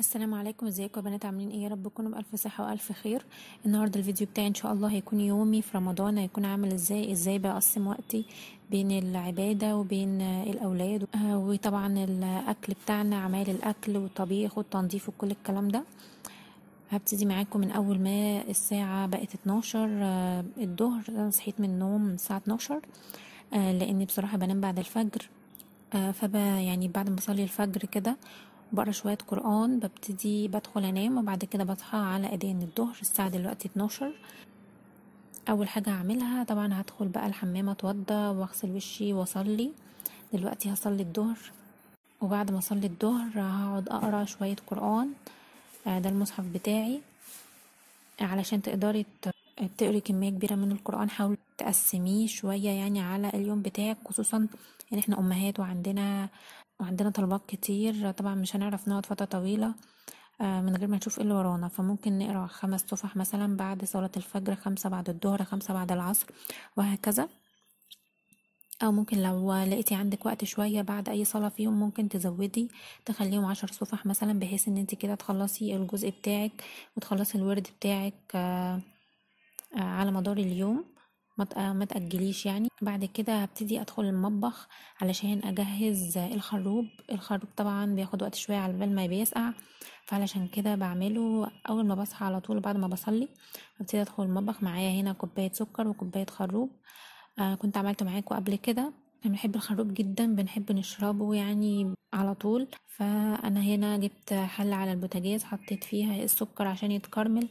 السلام عليكم ازيكم يا بنات عاملين ايه يا رب تكونوا بالف صحه والف خير النهارده الفيديو بتاعي ان شاء الله هيكون يومي في رمضان هيكون عامل ازاي ازاي بقسم وقتي بين العباده وبين الاولاد آه، وطبعا الاكل بتاعنا عمال الاكل والطبيخ والتنظيف وكل الكلام ده هبتدي معاكم من اول ما الساعه بقت 12 آه، الظهر انا آه، صحيت من النوم الساعه 12 لاني بصراحه بنام بعد الفجر فبقى يعني بعد ما اصلي الفجر كده بقرا شوية قرآن ببتدي بدخل أنام وبعد كده بصحى على أذان الظهر الساعة دلوقتي اتناشر أول حاجة هعملها طبعا هدخل بقى الحمام أتوضى وأغسل وشي وأصلي دلوقتي هصلي الظهر وبعد ما أصلي الظهر هقعد أقرا شوية قرآن آه، ده المصحف بتاعي علشان تقدري تقري كمية كبيرة من القرآن حاولي تقسميه شوية يعني على اليوم بتاعك خصوصا ان احنا امهات وعندنا وعندنا طلبات كتير طبعا مش هنعرف نقعد فترة طويلة آه، من غير ما نشوف ايه اللي ورانا فممكن نقرا خمس صفح مثلا بعد صلاة الفجر خمسة بعد الظهر خمسة بعد العصر وهكذا أو ممكن لو لقيتي عندك وقت شوية بعد أي صلاة فيهم ممكن تزودي تخليهم عشر صفح مثلا بحيث إن انت كده تخلصي الجزء بتاعك وتخلصي الورد بتاعك آه، آه، على مدار اليوم ما تأجليش يعني بعد كده هبتدي ادخل المطبخ علشان اجهز الخروب الخروب طبعا بياخد وقت شويه على بال ما بيسقع فعلشان كده بعمله اول ما بصحى على طول بعد ما بصلي ببتدي ادخل المطبخ معايا هنا كوبايه سكر وكوبايه خروب آه كنت عملته معاكم قبل كده بنحب الخروب جدا بنحب نشربه يعني على طول فانا هنا جبت حله على البوتاجاز حطيت فيها السكر عشان يتكرمل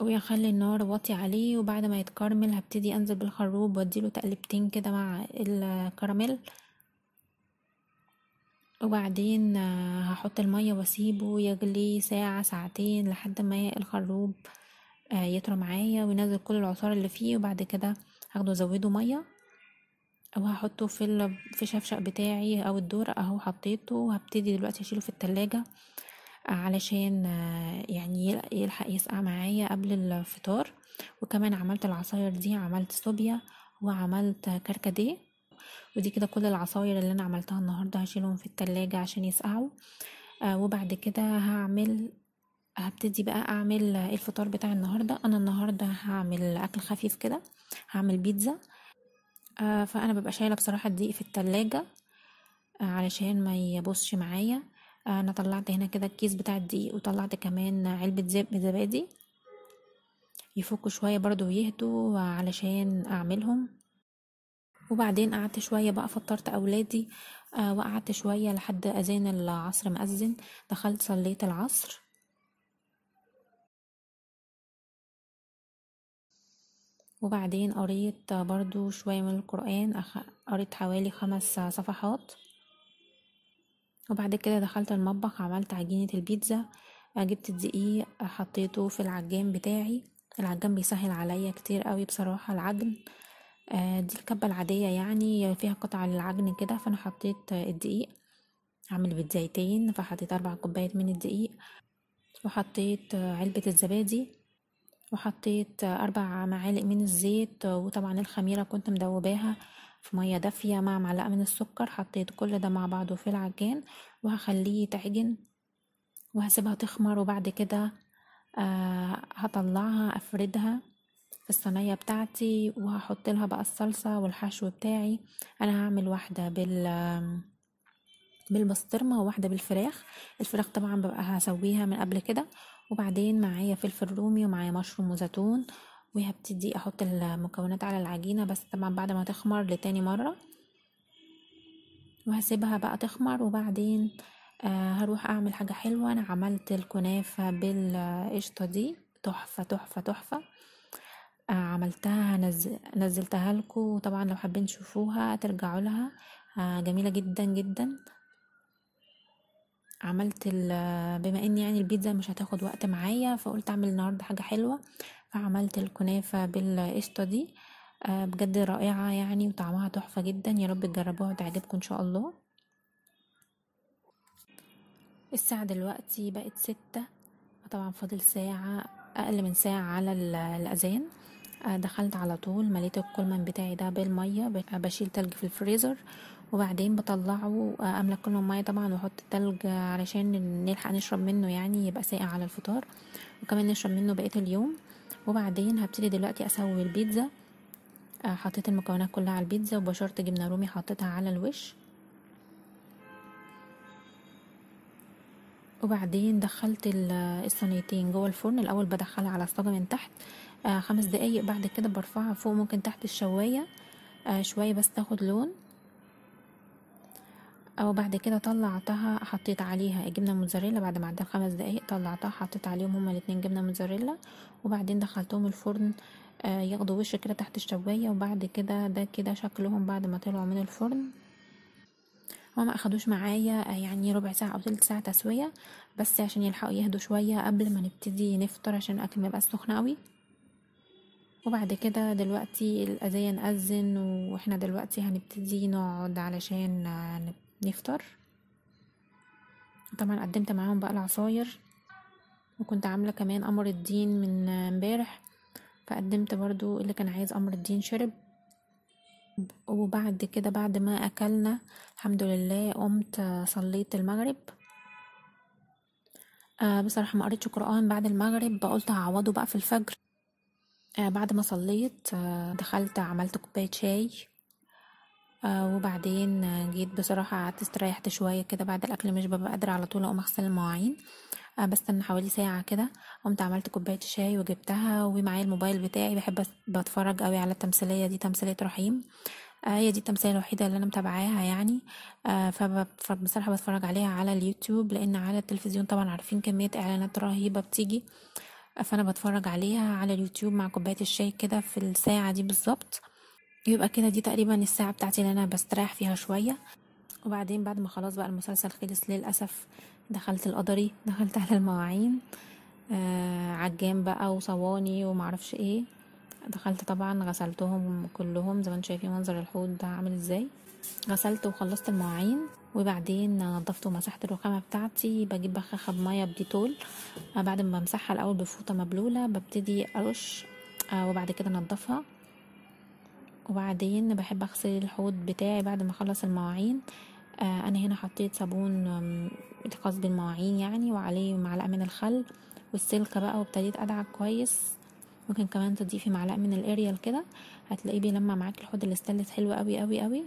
وهخلي النار واطي عليه وبعد ما يتكرمل هبتدي انزل بالخروب واديله تقلبتين كده مع الكراميل وبعدين آه، هحط المية واسيبه يغلي ساعة ساعتين لحد ما الخروب آه، يطرى معايا وينزل كل العصارة اللي فيه وبعد كده هاخده ازوده مية وهحطه في في الشفشق بتاعي او الدور اهو حطيته وهبتدي دلوقتي اشيله في التلاجة علشان آه، يعني يلحق يسقع معايا قبل الفطار وكمان عملت العصاير دي عملت صوبيا وعملت كركديه ودي كده كل العصاير اللي انا عملتها النهارده هشيلهم في التلاجة عشان يسقعوا آه، وبعد كده هعمل هبتدي بقى اعمل الفطار بتاع النهارده انا النهارده هعمل اكل خفيف كده هعمل بيتزا آه، فانا ببقى شايله بصراحه الدقيق في التلاجة علشان ما يبصش معايا آه، انا طلعت هنا كده الكيس بتاع الدقيق وطلعت كمان علبه زبادي يفكوا شويه برضو ويهدوا علشان اعملهم وبعدين قعدت شويه بقى فطرت اولادي آه، وقعدت شويه لحد اذان العصر مأذن دخلت صليت العصر وبعدين قريت برضو شويه من القران قريت حوالي خمس صفحات وبعد كده دخلت المطبخ عملت عجينة البيتزا جبت الدقيق حطيته في العجان بتاعي العجان بيسهل عليا كتير قوي بصراحة العجن آه، دي الكبة العادية يعني فيها قطعة للعجن كده فأنا حطيت الدقيق عامل بيتزايتين فحطيت أربع كوبايات من الدقيق وحطيت علبة الزبادي وحطيت أربع معالق من الزيت وطبعا الخميرة كنت مدوباها في مية دافية مع معلقة من السكر حطيت كل ده مع بعضه في العجان وهخليه يتعجن وهسيبها تخمر وبعد كده آه هطلعها افردها في الصينية بتاعتي وهحط لها بقى الصلصة والحشو بتاعي انا هعمل واحدة بال بالبسطرمة وواحدة بالفراخ الفراخ طبعا ببقى هسويها من قبل كده وبعدين معايا فلفل رومي ومعايا مشروم وزيتون وهبتدي احط المكونات على العجينة بس طبعا بعد ما تخمر لتاني مرة وهسيبها بقى تخمر وبعدين آه هروح اعمل حاجة حلوة انا عملت الكنافة بالقشطة دي تحفة تحفة تحفة آه عملتها نزل نزلتها لكم وطبعا لو حابين تشوفوها ترجعوا لها آه جميلة جدا جدا عملت بما ان يعني البيتزا مش هتاخد وقت معايا فقلت اعمل النهارده حاجه حلوه فعملت الكنافة بالقشطة دي آه، بجد رائعة يعني وطعمها تحفة جدا يا رب تجربوها وتعجبكم ان شاء الله الساعة دلوقتي بقت ستة طبعا فاضل ساعة اقل من ساعة على الاذان آه، دخلت على طول مليت الكولمان بتاعي ده بالمية بشيل تلج في الفريزر وبعدين بطلعه آه، املى الكولمان مية طبعا واحط التلج علشان نلحق نشرب منه يعني يبقى ساقع على الفطار وكمان نشرب منه بقية اليوم وبعدين هبتدي دلوقتي اسوي البيتزا آه، حطيت المكونات كلها على البيتزا وبشرت جبنه رومي حطيتها على الوش وبعدين دخلت الصينيتين جوه الفرن الاول بدخلها على الصاجه من تحت آه، خمس دقايق بعد كده برفعها فوق ممكن تحت الشوايه آه، شويه بس تاخد لون او بعد كده طلعتها حطيت عليها الجبنه الموتزاريلا بعد ما عدت خمس دقايق طلعتها حطيت عليهم هما الاتنين جبنه موتزاريلا وبعدين دخلتهم الفرن آه، ياخدوا وش كده تحت الشوايه وبعد كده ده كده شكلهم بعد ما طلعوا من الفرن هما ما اخدوش معايا آه، يعني ربع ساعه او تلت ساعه تسويه بس عشان يلحقوا يهدوا شويه قبل ما نبتدي نفطر عشان الاكل ما يبقاش سخن قوي وبعد كده دلوقتي الاذان اذن واحنا دلوقتي هنبتدي نقعد علشان نبتدي نفطر طبعا قدمت معاهم بقى العصاير وكنت عامله كمان أمر الدين من امبارح فقدمت برضو اللي كان عايز أمر الدين شرب وبعد كده بعد ما اكلنا الحمد لله قمت صليت المغرب آه بصراحه ما قريتش قران بعد المغرب قلت هعوضه بقى في الفجر آه بعد ما صليت آه دخلت عملت كوبايه شاي آه، وبعدين جيت بصراحة قعدت استريحت شوية كده بعد الأكل مش ببقى قادرة على طول أقوم أغسل المواعين آه، بستنى حوالي ساعة كده قمت عملت كوباية شاي وجبتها ومعايا الموبايل بتاعي بحب بتفرج قوي على التمثيلية دي تمثيلية رحيم آه، هي دي التمثيلية الوحيدة اللي أنا متابعاها يعني فبصراحة بتفرج عليها على اليوتيوب لأن على التلفزيون طبعا عارفين كمية إعلانات رهيبة بتيجي فأنا بتفرج عليها على اليوتيوب مع كوباية الشاي كده في الساعة دي بالظبط يبقى كده دي تقريبا الساعة بتاعتي اللي انا بستريح فيها شوية وبعدين بعد ما خلاص بقى المسلسل خلص للأسف دخلت القدري دخلت على المواعين آه عجام بقى وصواني ومعرفش ايه دخلت طبعا غسلتهم كلهم زي ما انتم شايفين منظر الحوض ده عامل ازاي غسلت وخلصت المواعين وبعدين نضفت ومسحت الرخامة بتاعتي بجيب بخاخة بمية بديتول بعد ما بمسحها الأول بفوطة مبلولة ببتدي أرش آه، وبعد كده نظفها وبعدين بحب اغسل الحوض بتاعي بعد ما اخلص المواعين آه، انا هنا حطيت صابون خاص بالمواعين يعني وعليه معلقه من الخل والسلكه بقى وابتديت ادعك كويس ممكن كمان تضيفي معلقه من الاريال كده هتلاقيه بيلمع معاكي الحوض اللي استلت حلو قوي قوي قوي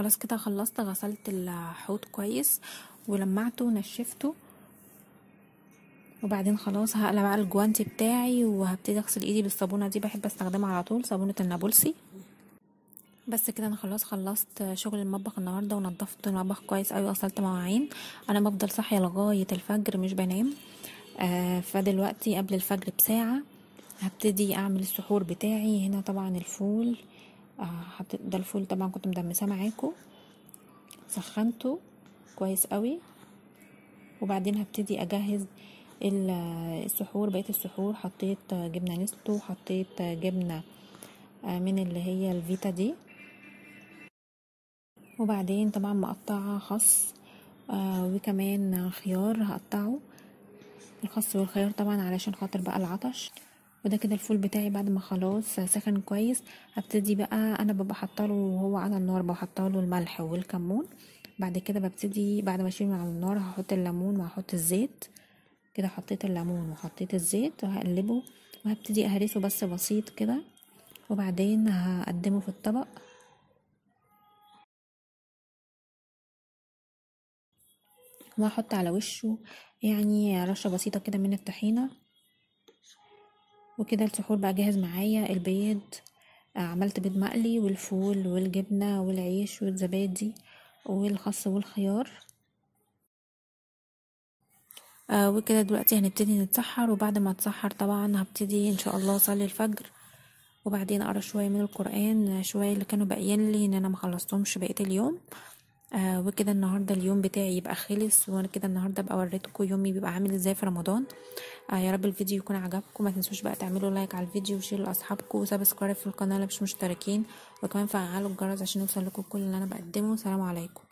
خلاص كده خلصت غسلت الحوض كويس ولمعته ونشفته وبعدين خلاص هقلع بقى الجوانتي بتاعي وهبتدي اغسل ايدي بالصابونه دي بحب استخدمها على طول صابونه النابلسي بس كده انا خلاص خلصت شغل المطبخ النهارده ونضفت المطبخ كويس قوي وغسلت مواعين انا بفضل صاحيه لغايه الفجر مش بنام آه فدلوقتي قبل الفجر بساعه هبتدي اعمل السحور بتاعي هنا طبعا الفول آه، حطيت ده الفول طبعا كنت مدمساه معاكم سخنته كويس قوي وبعدين هبتدي اجهز السحور بقيه السحور حطيت جبنه نستو حطيت جبنه آه، من اللي هي الفيتا دي وبعدين طبعا مقطعه خس آه، وكمان خيار هقطعه الخس والخيار طبعا علشان خاطر بقى العطش وده كده الفول بتاعي بعد ما خلاص سخن كويس هبتدي بقى انا ببقى حطاله وهو على النار بحطاله الملح والكمون بعد كده ببتدي بعد ما اشيله من على النار هحط الليمون وهحط الزيت كده حطيت الليمون وحطيت الزيت وهقلبه وهبتدي اهرسه بس بسيط كده وبعدين هقدمه في الطبق وهحط على وشه يعني رشه بسيطه كده من الطحينه وكده السحور بقى جاهز معايا البيض آه، عملت بيض مقلي والفول والجبنة والعيش والزبادي والخس والخيار آه وكده دلوقتي هنبتدي نتسحر وبعد ما اتسحر طبعا هبتدي ان شاء الله اصلي الفجر وبعدين اقرا شويه من القران شويه اللي كانوا باقيين لي ان انا ما خلصتهمش بقيه اليوم آه وكده النهارده اليوم بتاعي يبقى خلص وانا كده النهارده بقى وريتكم يومي بيبقى عامل ازاي في رمضان آه يا رب الفيديو يكون عجبكم ما تنسوش بقى تعملوا لايك على الفيديو وشير لاصحابكم وسبسكرايب في القناه لو مش مشتركين وكمان فعلوا الجرس عشان يوصل لكم كل اللي انا بقدمه سلام عليكم